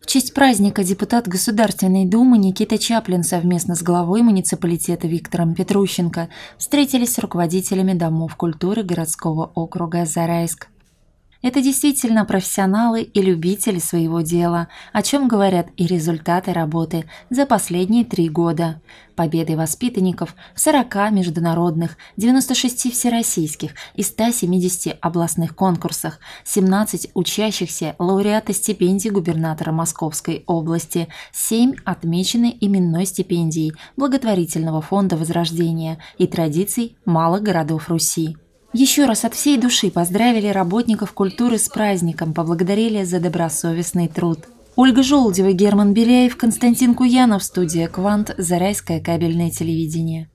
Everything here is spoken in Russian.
В честь праздника депутат Государственной Думы Никита Чаплин совместно с главой муниципалитета Виктором Петрущенко встретились с руководителями домов культуры городского округа Зарайск. Это действительно профессионалы и любители своего дела, о чем говорят и результаты работы за последние три года. Победы воспитанников 40 международных, 96 всероссийских и 170 областных конкурсах, 17 учащихся лауреата стипендий губернатора Московской области, 7 отмечены именной стипендией благотворительного фонда Возрождения и традиций малых городов Руси. Еще раз от всей души поздравили работников культуры с праздником, поблагодарили за добросовестный труд. Ольга Желудева, Герман Беляев, Константин Куянов, студия «Квант», Зарайское кабельное телевидение.